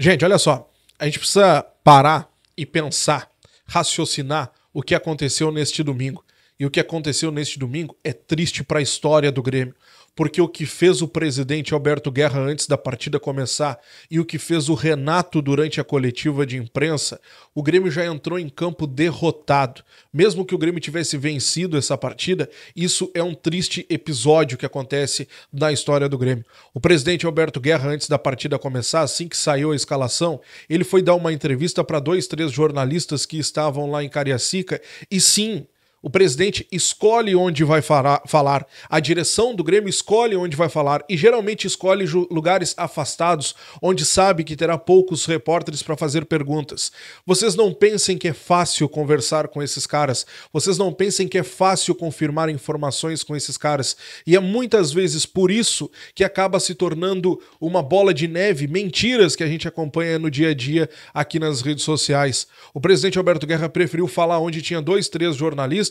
Gente, olha só. A gente precisa parar e pensar, raciocinar o que aconteceu neste domingo. E o que aconteceu neste domingo é triste para a história do Grêmio, porque o que fez o presidente Alberto Guerra antes da partida começar e o que fez o Renato durante a coletiva de imprensa, o Grêmio já entrou em campo derrotado. Mesmo que o Grêmio tivesse vencido essa partida, isso é um triste episódio que acontece na história do Grêmio. O presidente Alberto Guerra antes da partida começar, assim que saiu a escalação, ele foi dar uma entrevista para dois, três jornalistas que estavam lá em Cariacica e sim, o presidente escolhe onde vai falar, a direção do Grêmio escolhe onde vai falar e geralmente escolhe lugares afastados onde sabe que terá poucos repórteres para fazer perguntas. Vocês não pensem que é fácil conversar com esses caras, vocês não pensem que é fácil confirmar informações com esses caras e é muitas vezes por isso que acaba se tornando uma bola de neve, mentiras que a gente acompanha no dia a dia aqui nas redes sociais. O presidente Alberto Guerra preferiu falar onde tinha dois, três jornalistas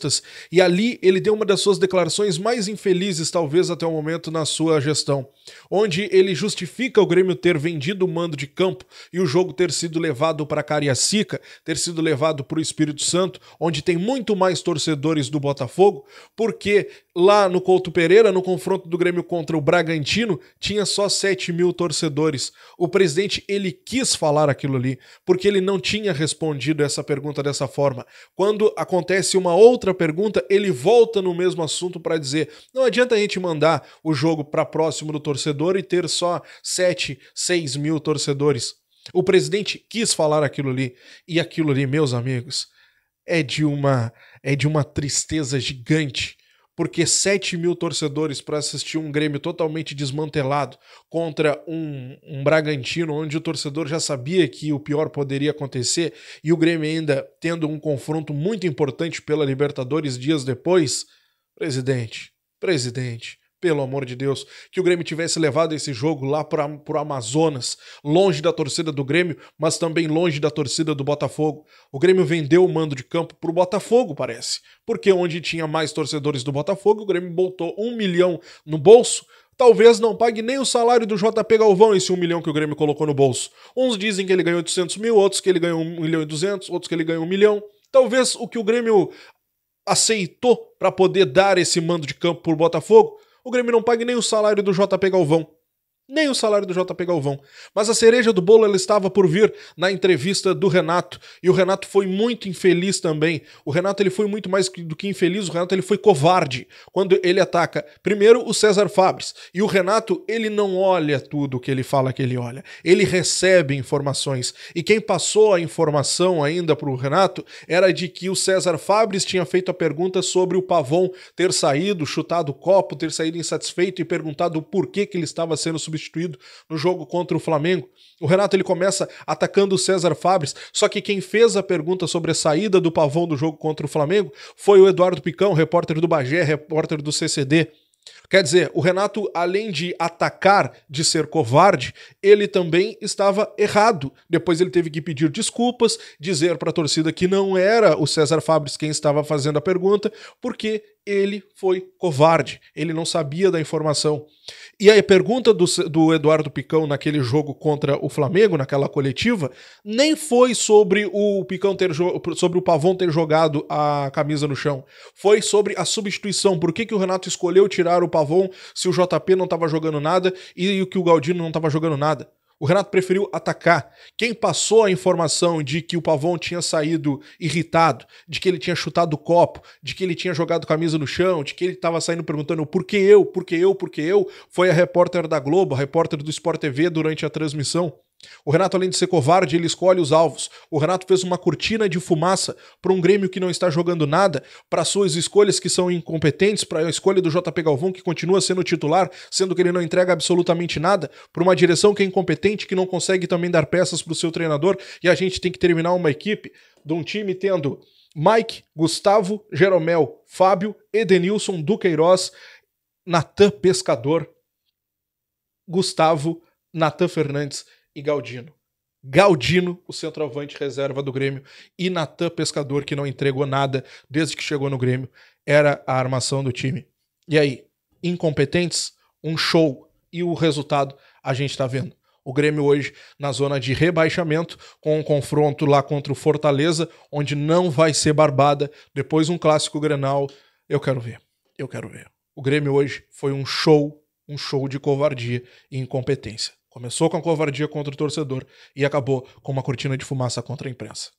e ali ele deu uma das suas declarações mais infelizes, talvez até o momento, na sua gestão, onde ele justifica o Grêmio ter vendido o mando de campo e o jogo ter sido levado para Cariacica, ter sido levado para o Espírito Santo, onde tem muito mais torcedores do Botafogo, porque lá no Couto Pereira, no confronto do Grêmio contra o Bragantino, tinha só 7 mil torcedores. O presidente ele quis falar aquilo ali, porque ele não tinha respondido essa pergunta dessa forma. Quando acontece uma outra outra pergunta, ele volta no mesmo assunto para dizer: não adianta a gente mandar o jogo para próximo do torcedor e ter só 7, 6 mil torcedores. O presidente quis falar aquilo ali, e aquilo ali, meus amigos, é de uma é de uma tristeza gigante porque 7 mil torcedores para assistir um Grêmio totalmente desmantelado contra um, um Bragantino, onde o torcedor já sabia que o pior poderia acontecer, e o Grêmio ainda tendo um confronto muito importante pela Libertadores dias depois. Presidente, presidente, pelo amor de Deus, que o Grêmio tivesse levado esse jogo lá para o Amazonas, longe da torcida do Grêmio, mas também longe da torcida do Botafogo. O Grêmio vendeu o mando de campo para o Botafogo, parece, porque onde tinha mais torcedores do Botafogo, o Grêmio botou um milhão no bolso. Talvez não pague nem o salário do JP Galvão esse um milhão que o Grêmio colocou no bolso. Uns dizem que ele ganhou 800 mil, outros que ele ganhou 1 milhão e 200, outros que ele ganhou 1 milhão. Talvez o que o Grêmio aceitou para poder dar esse mando de campo o Botafogo o Grêmio não pague nem o salário do JP Galvão nem o salário do JP Galvão. Mas a cereja do bolo ela estava por vir na entrevista do Renato, e o Renato foi muito infeliz também. O Renato ele foi muito mais do que infeliz, o Renato ele foi covarde quando ele ataca primeiro o César Fabres. E o Renato, ele não olha tudo que ele fala que ele olha. Ele recebe informações. E quem passou a informação ainda para o Renato era de que o César Fabres tinha feito a pergunta sobre o Pavon ter saído, chutado o copo, ter saído insatisfeito e perguntado por que que ele estava sendo substituído substituído no jogo contra o Flamengo. O Renato ele começa atacando o César Fabres, só que quem fez a pergunta sobre a saída do Pavão do jogo contra o Flamengo foi o Eduardo Picão, repórter do Bagé, repórter do CCD. Quer dizer, o Renato, além de atacar, de ser covarde, ele também estava errado. Depois ele teve que pedir desculpas, dizer para a torcida que não era o César Fabres quem estava fazendo a pergunta, porque ele foi covarde, ele não sabia da informação. E aí a pergunta do, do Eduardo Picão naquele jogo contra o Flamengo, naquela coletiva, nem foi sobre o Picão ter sobre o Pavão ter jogado a camisa no chão. Foi sobre a substituição. Por que, que o Renato escolheu tirar o Pavão se o JP não estava jogando nada e, e que o Galdino não estava jogando nada? O Renato preferiu atacar. Quem passou a informação de que o Pavon tinha saído irritado, de que ele tinha chutado o copo, de que ele tinha jogado camisa no chão, de que ele estava saindo perguntando por que eu, por que eu, por que eu, foi a repórter da Globo, a repórter do Sport TV durante a transmissão. O Renato, além de ser covarde, ele escolhe os alvos. O Renato fez uma cortina de fumaça para um Grêmio que não está jogando nada, para suas escolhas que são incompetentes, para a escolha do JP Galvão, que continua sendo titular, sendo que ele não entrega absolutamente nada, para uma direção que é incompetente, que não consegue também dar peças para o seu treinador, e a gente tem que terminar uma equipe de um time tendo Mike, Gustavo, Jeromel, Fábio, Edenilson, Duqueiroz, Natan Pescador, Gustavo, Natan Fernandes e Galdino. Galdino, o centroavante reserva do Grêmio, e Natan Pescador, que não entregou nada desde que chegou no Grêmio, era a armação do time. E aí, incompetentes, um show e o resultado a gente está vendo. O Grêmio hoje na zona de rebaixamento, com um confronto lá contra o Fortaleza, onde não vai ser barbada, depois um clássico Grenal. Eu quero ver, eu quero ver. O Grêmio hoje foi um show, um show de covardia e incompetência. Começou com a covardia contra o torcedor e acabou com uma cortina de fumaça contra a imprensa.